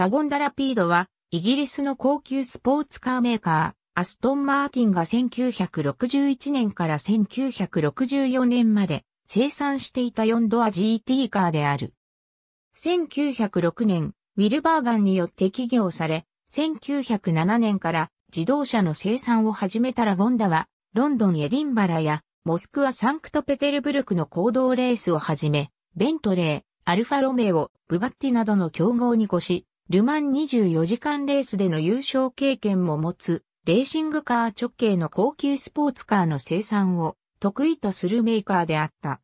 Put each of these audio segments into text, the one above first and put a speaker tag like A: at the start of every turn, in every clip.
A: ラゴンダラピードは、イギリスの高級スポーツカーメーカー、アストン・マーティンが1961年から1964年まで生産していた4ドア GT カーである。1906年、ウィルバーガンによって起業され、1907年から自動車の生産を始めたラゴンダは、ロンドン・エディンバラや、モスクワ・サンクトペテルブルクの行動レースをはじめ、ベントレー、アルファロメオ、ブガッティなどの競合に越し、ルマン24時間レースでの優勝経験も持つ、レーシングカー直径の高級スポーツカーの生産を得意とするメーカーであった。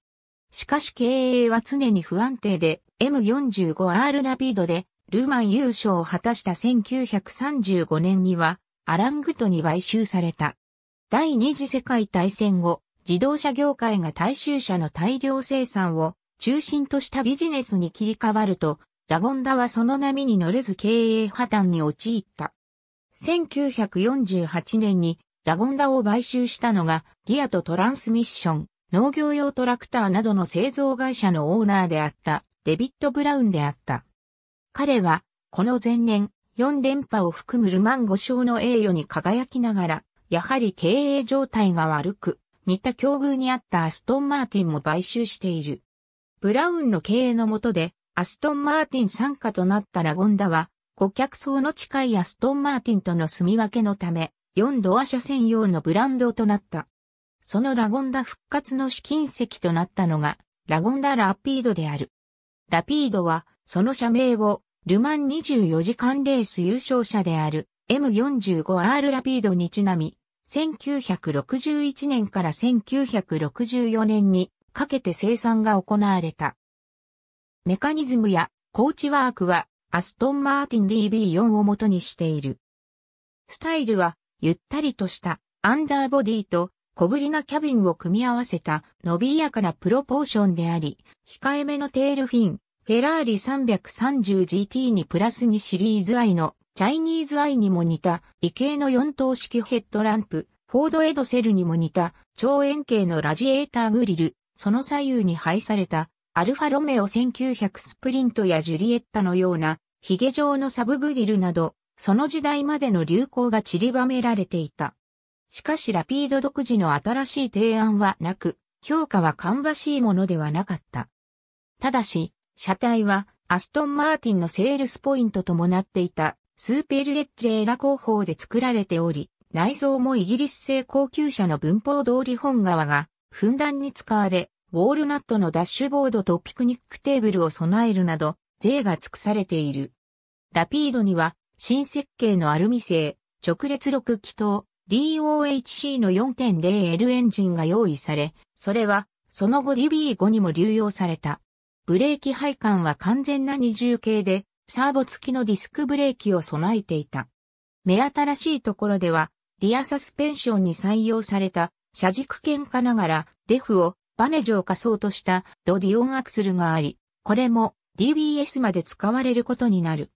A: しかし経営は常に不安定で、M45R ラピードでルマン優勝を果たした1935年には、アラングトに買収された。第二次世界大戦後、自動車業界が大衆車の大量生産を中心としたビジネスに切り替わると、ラゴンダはその波に乗れず経営破綻に陥った。1948年にラゴンダを買収したのがギアとトランスミッション、農業用トラクターなどの製造会社のオーナーであったデビット・ブラウンであった。彼はこの前年4連覇を含むルマン5勝の栄誉に輝きながら、やはり経営状態が悪く、似た境遇にあったアストン・マーティンも買収している。ブラウンの経営の下で、アストンマーティン参加となったラゴンダは、顧客層の近いアストンマーティンとの住み分けのため、4ドア車専用のブランドとなった。そのラゴンダ復活の試金石となったのが、ラゴンダラピードである。ラピードは、その社名を、ルマン24時間レース優勝者である M45R ラピードにちなみ、1961年から1964年にかけて生産が行われた。メカニズムやコーチワークはアストンマーティン DB4 を元にしている。スタイルはゆったりとしたアンダーボディと小ぶりなキャビンを組み合わせた伸びやかなプロポーションであり、控えめのテールフィン、フェラーリ 330GT にプラス2シリーズ I のチャイニーズ I にも似た異形の4等式ヘッドランプ、フォードエドセルにも似た超円形のラジエーターグリル、その左右に配されたアルファロメオ1900スプリントやジュリエッタのような、ヒゲ状のサブグリルなど、その時代までの流行が散りばめられていた。しかしラピード独自の新しい提案はなく、評価は芳しいものではなかった。ただし、車体はアストンマーティンのセールスポイントともなっていたスーペルレッジェーラ工法で作られており、内装もイギリス製高級車の文法通り本革がふんだんに使われ、ウォールナットのダッシュボードとピクニックテーブルを備えるなど、税が尽くされている。ラピードには、新設計のアルミ製、直列6気筒、DOHC の 4.0L エンジンが用意され、それは、その後 DB5 にも流用された。ブレーキ配管は完全な二重系で、サーボ付きのディスクブレーキを備えていた。目新しいところでは、リアサスペンションに採用された、車軸圏化ながら、デフをバネジを仮想としたドディオンアクスルがあり、これも DBS まで使われることになる。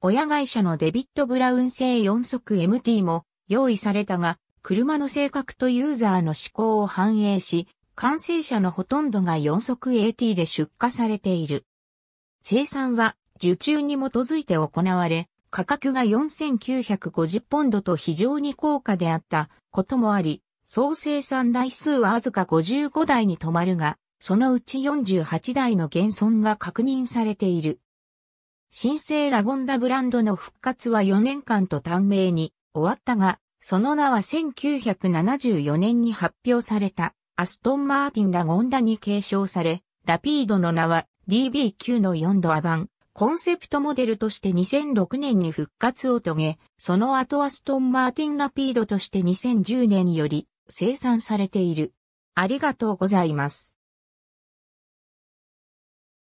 A: 親会社のデビット・ブラウン製4速 MT も用意されたが、車の性格とユーザーの思考を反映し、完成車のほとんどが4速 AT で出荷されている。生産は受注に基づいて行われ、価格が4950ポンドと非常に高価であったこともあり、総生産台数はわずか55台に止まるが、そのうち48台の現存が確認されている。新生ラゴンダブランドの復活は4年間と短命に終わったが、その名は1974年に発表されたアストンマーティンラゴンダに継承され、ラピードの名は DB9 の4度アバン、コンセプトモデルとして2006年に復活を遂げ、その後アストンマーティンラピードとして2010年より生産されている。ありがとうございます。